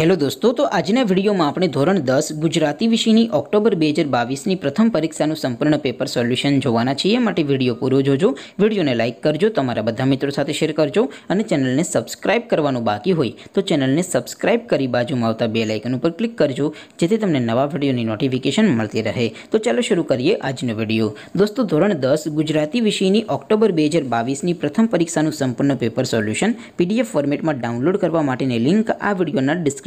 hello दोस्तों तो आज ने वीडियो मा आपने ધોરણ 10 ગુજરાતી વિષયની ઓક્ટોબર 2022 ની પ્રથમ પરીક્ષા નું સંપૂર્ણ પેપર સોલ્યુશન જોવાના છે એ માટે વિડિયો પૂરો જોજો વિડિયોને લાઈક કરજો તમારા બધા મિત્રો સાથે શેર કરજો અને ચેનલને સબ્સ્ક્રાઇબ કરવાનો બાકી હોય તો ચેનલને સબ્સ્ક્રાઇબ કરી बाजूમાં આવતા બેલ આઇકન ઉપર ક્લિક કરજો જેથી તમને નવા વિડિયોની નોટિફિકેશન મળતી રહે તો ચાલો શરૂ કરીએ આજનો વિડિયો દોસ્તો ધોરણ 10 ગુજરાતી વિષયની ઓક્ટોબર 2022 ની પ્રથમ પરીક્ષા નું સંપૂર્ણ પેપર સોલ્યુશન પીડીએફ ફોર્મેટમાં ડાઉનલોડ કરવા માટેની લિંક આ વિડિયોના ડિસ્ક્રિપ્શન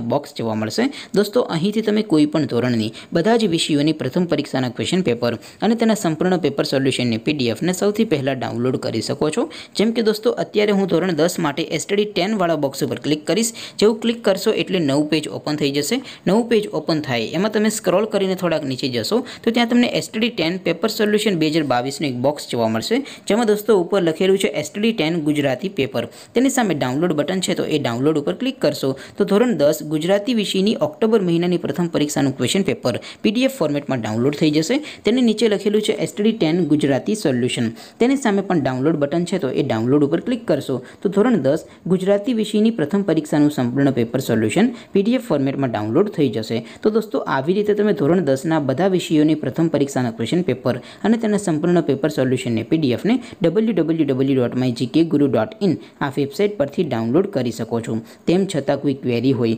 બોક્સ જોવા મળશે દોસ્તો અહીંથી તમે કોઈપણ ધોરણની બધા જ વિષયોની પ્રથમ પરીક્ષાના ક્વેશ્ચન પેપર અને તેના સંપૂર્ણ પેપર સોલ્યુશનની પીડીએફ ને સૌથી પહેલા ડાઉનલોડ કરી શકો છો જેમ કે દોસ્તો અત્યારે હું ધોરણ 10 માટે STD 10 વાળો બોક્સ ઉપર ક્લિક કરીશ જેવું ક્લિક કરશો એટલે નવું પેજ ઓપન થઈ જશે નવું પેજ ઓપન થાય એમાં તમે સ્ક્રોલ કરીને થોડાક નીચે જશો તો ત્યાં તમને STD 10 પેપર સોલ્યુશન 2022 નો એક બોક્સ જોવા મળશે જેમાં દોસ્તો ઉપર લખેલું છે STD 10 ગુજરાતી પેપર તેની સામે ડાઉનલોડ બટન છે તો એ ડાઉનલોડ ઉપર ક્લિક કરશો તો ધોરણ 10 ગુજરાતી વિષયની ઓક્ટોબર મહિનાની પ્રથમ પરીક્ષાનું ક્વેશ્ચન પેપર પીડીએફ ફોર્મેટમાં ડાઉનલોડ થઈ જશે તેની નીચે લખેલું છે STD 10 ગુજરાતી સોલ્યુશન તેની સામે પણ ડાઉનલોડ બટન છે તો એ ડાઉનલોડ ઉપર ક્લિક કરશો તો ધોરણ 10 ગુજરાતી વિષયની પ્રથમ પરીક્ષાનું સંપૂર્ણ પેપર સોલ્યુશન પીડીએફ ફોર્મેટમાં ડાઉનલોડ થઈ જશે તો દોસ્તો આવી રીતે તમે ધોરણ 10 ના બધા વિષયોની પ્રથમ પરીક્ષાના ક્વેશ્ચન પેપર અને તેના સંપૂર્ણ પેપર સોલ્યુશન ને પીડીએફ ને www.mygkguru.in આ વેબસાઈટ પરથી ડાઉનલોડ કરી શકો છો તેમ છતાં કોઈ ક્વેરી હોય